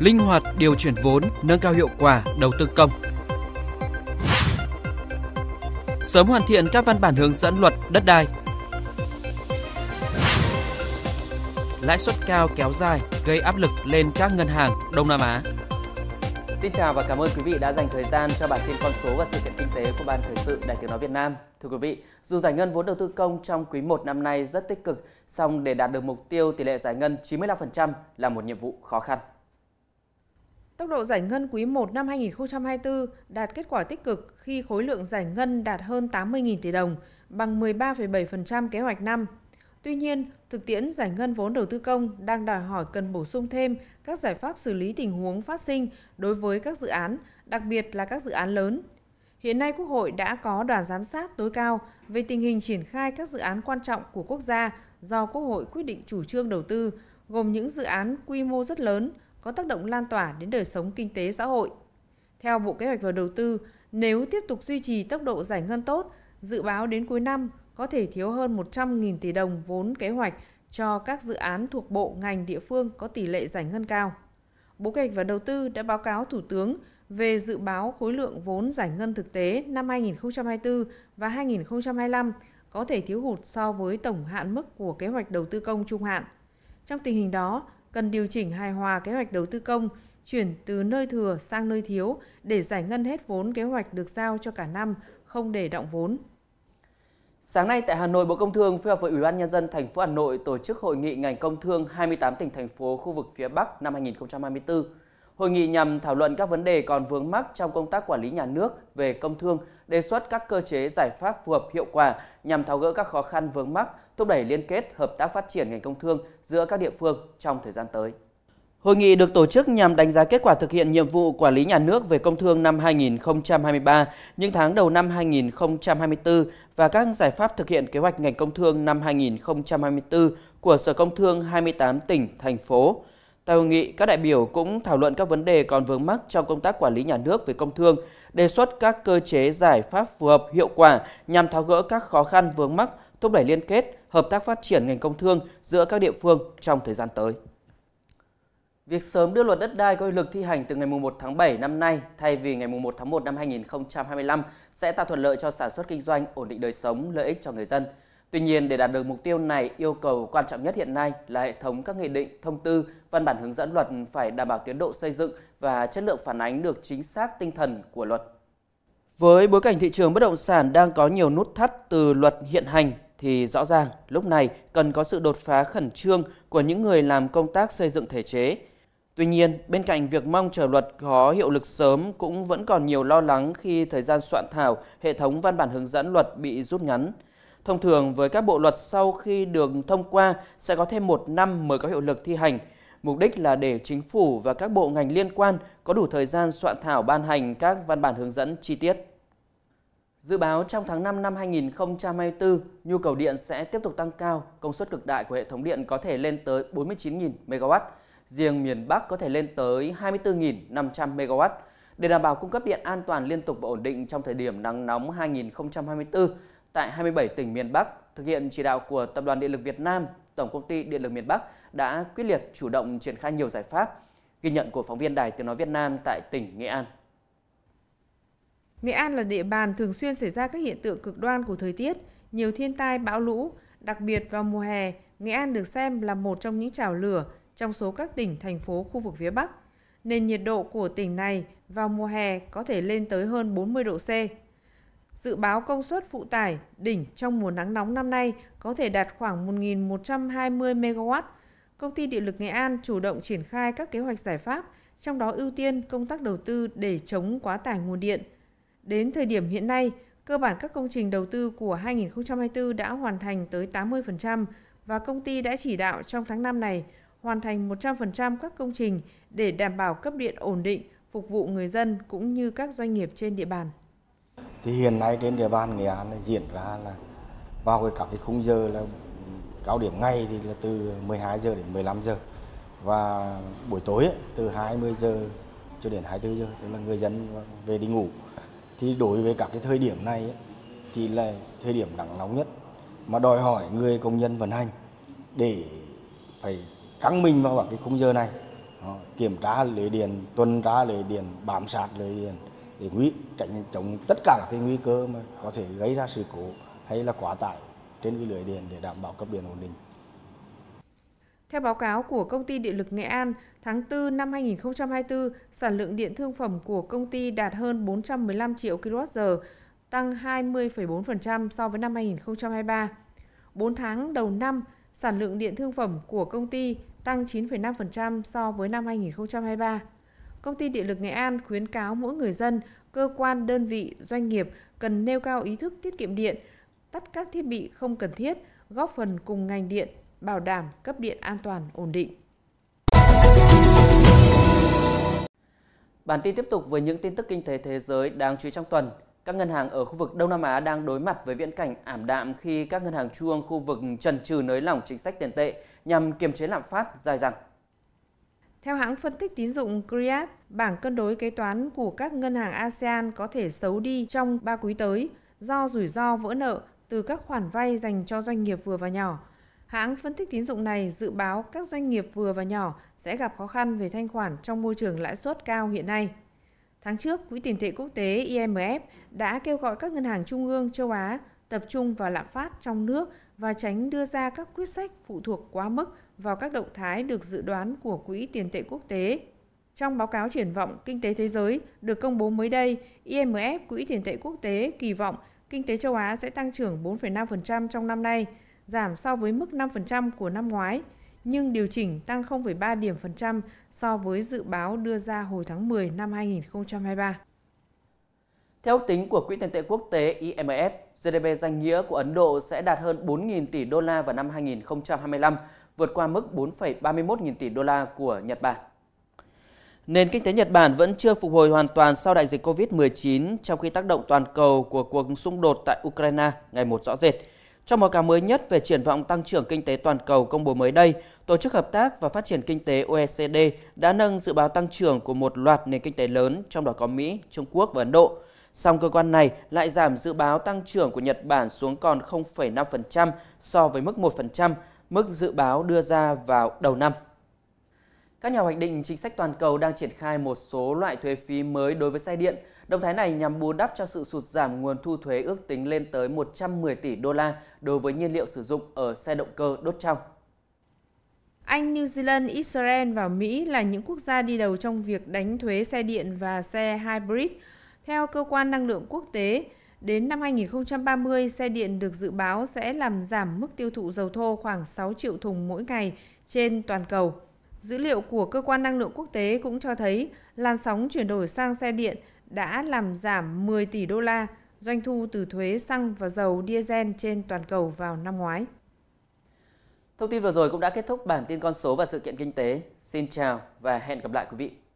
linh hoạt điều chuyển vốn, nâng cao hiệu quả đầu tư công. Sớm hoàn thiện các văn bản hướng dẫn luật đất đai. Lãi suất cao kéo dài gây áp lực lên các ngân hàng Đông Nam Á. Xin chào và cảm ơn quý vị đã dành thời gian cho bản tin con số và sự kiện kinh tế của Ban Thời sự Đài Tiếng Nói Việt Nam. Thưa quý vị, dù giải ngân vốn đầu tư công trong quý 1 năm nay rất tích cực, song để đạt được mục tiêu tỷ lệ giải ngân 95% là một nhiệm vụ khó khăn. Tốc độ giải ngân quý 1 năm 2024 đạt kết quả tích cực khi khối lượng giải ngân đạt hơn 80.000 tỷ đồng, bằng 13,7% kế hoạch năm. Tuy nhiên, thực tiễn giải ngân vốn đầu tư công đang đòi hỏi cần bổ sung thêm các giải pháp xử lý tình huống phát sinh đối với các dự án, đặc biệt là các dự án lớn. Hiện nay Quốc hội đã có đoàn giám sát tối cao về tình hình triển khai các dự án quan trọng của quốc gia do Quốc hội quyết định chủ trương đầu tư, gồm những dự án quy mô rất lớn, có tác động lan tỏa đến đời sống kinh tế xã hội. Theo Bộ Kế hoạch và Đầu tư, nếu tiếp tục duy trì tốc độ giải ngân tốt, dự báo đến cuối năm có thể thiếu hơn 100.000 tỷ đồng vốn kế hoạch cho các dự án thuộc bộ ngành địa phương có tỷ lệ giải ngân cao. Bộ Kế hoạch và Đầu tư đã báo cáo Thủ tướng về dự báo khối lượng vốn giải ngân thực tế năm 2024 và 2025 có thể thiếu hụt so với tổng hạn mức của kế hoạch đầu tư công trung hạn. Trong tình hình đó, cần điều chỉnh hài hòa kế hoạch đầu tư công, chuyển từ nơi thừa sang nơi thiếu để giải ngân hết vốn kế hoạch được giao cho cả năm, không để động vốn. Sáng nay tại Hà Nội, Bộ Công Thương phối hợp với Ủy ban nhân dân thành phố Hà Nội tổ chức hội nghị ngành công thương 28 tỉnh thành phố khu vực phía Bắc năm 2024. Hội nghị nhằm thảo luận các vấn đề còn vướng mắc trong công tác quản lý nhà nước về công thương, đề xuất các cơ chế giải pháp phù hợp hiệu quả nhằm tháo gỡ các khó khăn vướng mắc, thúc đẩy liên kết hợp tác phát triển ngành công thương giữa các địa phương trong thời gian tới. Hội nghị được tổ chức nhằm đánh giá kết quả thực hiện nhiệm vụ quản lý nhà nước về công thương năm 2023, những tháng đầu năm 2024 và các giải pháp thực hiện kế hoạch ngành công thương năm 2024 của Sở Công Thương 28 tỉnh, thành phố. Tại hội nghị, các đại biểu cũng thảo luận các vấn đề còn vướng mắc trong công tác quản lý nhà nước về công thương, đề xuất các cơ chế giải pháp phù hợp hiệu quả nhằm tháo gỡ các khó khăn vướng mắc, thúc đẩy liên kết, hợp tác phát triển ngành công thương giữa các địa phương trong thời gian tới. Việc sớm đưa luật đất đai có hiệu lực thi hành từ ngày 1 tháng 7 năm nay thay vì ngày 1 tháng 1 năm 2025 sẽ tạo thuận lợi cho sản xuất kinh doanh, ổn định đời sống, lợi ích cho người dân. Tuy nhiên, để đạt được mục tiêu này, yêu cầu quan trọng nhất hiện nay là hệ thống các nghị định, thông tư, văn bản hướng dẫn luật phải đảm bảo tiến độ xây dựng và chất lượng phản ánh được chính xác tinh thần của luật. Với bối cảnh thị trường bất động sản đang có nhiều nút thắt từ luật hiện hành thì rõ ràng lúc này cần có sự đột phá khẩn trương của những người làm công tác xây dựng thể chế. Tuy nhiên, bên cạnh việc mong chờ luật có hiệu lực sớm cũng vẫn còn nhiều lo lắng khi thời gian soạn thảo hệ thống văn bản hướng dẫn luật bị rút ngắn. Thông thường với các bộ luật sau khi được thông qua sẽ có thêm một năm mới có hiệu lực thi hành. Mục đích là để chính phủ và các bộ ngành liên quan có đủ thời gian soạn thảo ban hành các văn bản hướng dẫn chi tiết. Dự báo trong tháng 5 năm 2024, nhu cầu điện sẽ tiếp tục tăng cao, công suất cực đại của hệ thống điện có thể lên tới 49.000 MW, riêng miền Bắc có thể lên tới 24.500 MW. Để đảm bảo cung cấp điện an toàn liên tục và ổn định trong thời điểm nắng nóng 2024, tại 27 tỉnh miền Bắc thực hiện chỉ đạo của Tập đoàn Điện lực Việt Nam, Tổng công ty Điện lực miền Bắc đã quyết liệt chủ động triển khai nhiều giải pháp. Ghi nhận của phóng viên Đài Tiếng nói Việt Nam tại tỉnh Nghệ An. Nghệ An là địa bàn thường xuyên xảy ra các hiện tượng cực đoan của thời tiết, nhiều thiên tai bão lũ, đặc biệt vào mùa hè, Nghệ An được xem là một trong những trào lửa trong số các tỉnh thành phố khu vực phía Bắc. Nền nhiệt độ của tỉnh này vào mùa hè có thể lên tới hơn 40 độ C. Dự báo công suất phụ tải đỉnh trong mùa nắng nóng năm nay có thể đạt khoảng 1.120 MW. Công ty Điện lực Nghệ An chủ động triển khai các kế hoạch giải pháp, trong đó ưu tiên công tác đầu tư để chống quá tải nguồn điện. Đến thời điểm hiện nay, cơ bản các công trình đầu tư của 2024 đã hoàn thành tới 80% và công ty đã chỉ đạo trong tháng 5 này hoàn thành 100% các công trình để đảm bảo cấp điện ổn định phục vụ người dân cũng như các doanh nghiệp trên địa bàn thì hiện nay trên địa bàn nghệ an diễn ra là vào cái các cái khung giờ là cao điểm ngày thì là từ 12 giờ đến 15 giờ và buổi tối ấy, từ 20 giờ cho đến 24 giờ tức là người dân về đi ngủ thì đối với các cái thời điểm này ấy, thì là thời điểm nắng nóng nhất mà đòi hỏi người công nhân vận hành để phải căng mình vào các cái khung giờ này Đó, kiểm tra lưới điện tuần tra lưới điện bám sát lưới điện để nguy tránh chống tất cả các cái nguy cơ mà có thể gây ra sự cố hay là quá tải trên cái lưới điện để đảm bảo cấp điện ổn định. Theo báo cáo của công ty điện lực Nghệ An, tháng 4 năm 2024, sản lượng điện thương phẩm của công ty đạt hơn 415 triệu kWh, tăng 20,4% so với năm 2023. 4 tháng đầu năm, sản lượng điện thương phẩm của công ty tăng 9,5% so với năm 2023. Công ty Điện lực Nghệ An khuyến cáo mỗi người dân, cơ quan, đơn vị, doanh nghiệp cần nêu cao ý thức tiết kiệm điện, tắt các thiết bị không cần thiết, góp phần cùng ngành điện bảo đảm cấp điện an toàn ổn định. Bản tin tiếp tục với những tin tức kinh tế thế giới đáng chú ý trong tuần. Các ngân hàng ở khu vực Đông Nam Á đang đối mặt với viễn cảnh ảm đạm khi các ngân hàng trung khu vực trần trừ nới lỏng chính sách tiền tệ nhằm kiềm chế lạm phát dài dẳng. Theo hãng phân tích tín dụng Criat, bảng cân đối kế toán của các ngân hàng ASEAN có thể xấu đi trong 3 quý tới do rủi ro vỡ nợ từ các khoản vay dành cho doanh nghiệp vừa và nhỏ. Hãng phân tích tín dụng này dự báo các doanh nghiệp vừa và nhỏ sẽ gặp khó khăn về thanh khoản trong môi trường lãi suất cao hiện nay. Tháng trước, Quỹ tiền tệ quốc tế IMF đã kêu gọi các ngân hàng trung ương châu Á tập trung vào lạm phát trong nước và tránh đưa ra các quyết sách phụ thuộc quá mức vào các động thái được dự đoán của Quỹ tiền tệ quốc tế. Trong báo cáo triển vọng kinh tế thế giới được công bố mới đây, IMF Quỹ tiền tệ quốc tế kỳ vọng kinh tế châu Á sẽ tăng trưởng 4,5% trong năm nay, giảm so với mức 5% của năm ngoái, nhưng điều chỉnh tăng 0,3 điểm phần trăm so với dự báo đưa ra hồi tháng 10 năm 2023. Theo tính của Quỹ tiền tệ quốc tế IMF, GDP danh nghĩa của Ấn Độ sẽ đạt hơn 4.000 tỷ đô la vào năm 2025, vượt qua mức 4,31 nghìn tỷ đô la của Nhật Bản. Nền kinh tế Nhật Bản vẫn chưa phục hồi hoàn toàn sau đại dịch COVID-19 trong khi tác động toàn cầu của cuộc xung đột tại Ukraine ngày một rõ rệt. Trong báo cáo mới nhất về triển vọng tăng trưởng kinh tế toàn cầu công bố mới đây, Tổ chức Hợp tác và Phát triển Kinh tế OECD đã nâng dự báo tăng trưởng của một loạt nền kinh tế lớn, trong đó có Mỹ, Trung Quốc và Ấn Độ. Song cơ quan này lại giảm dự báo tăng trưởng của Nhật Bản xuống còn 0,5% so với mức 1% mức dự báo đưa ra vào đầu năm. Các nhà hoạch định chính sách toàn cầu đang triển khai một số loại thuế phí mới đối với xe điện. Động thái này nhằm bù đắp cho sự sụt giảm nguồn thu thuế ước tính lên tới 110 tỷ đô la đối với nhiên liệu sử dụng ở xe động cơ đốt trong. Anh, New Zealand, Israel và Mỹ là những quốc gia đi đầu trong việc đánh thuế xe điện và xe hybrid. Theo cơ quan năng lượng quốc tế, Đến năm 2030, xe điện được dự báo sẽ làm giảm mức tiêu thụ dầu thô khoảng 6 triệu thùng mỗi ngày trên toàn cầu. Dữ liệu của Cơ quan Năng lượng Quốc tế cũng cho thấy làn sóng chuyển đổi sang xe điện đã làm giảm 10 tỷ đô la doanh thu từ thuế xăng và dầu diesel trên toàn cầu vào năm ngoái. Thông tin vừa rồi cũng đã kết thúc bản tin con số và sự kiện kinh tế. Xin chào và hẹn gặp lại quý vị.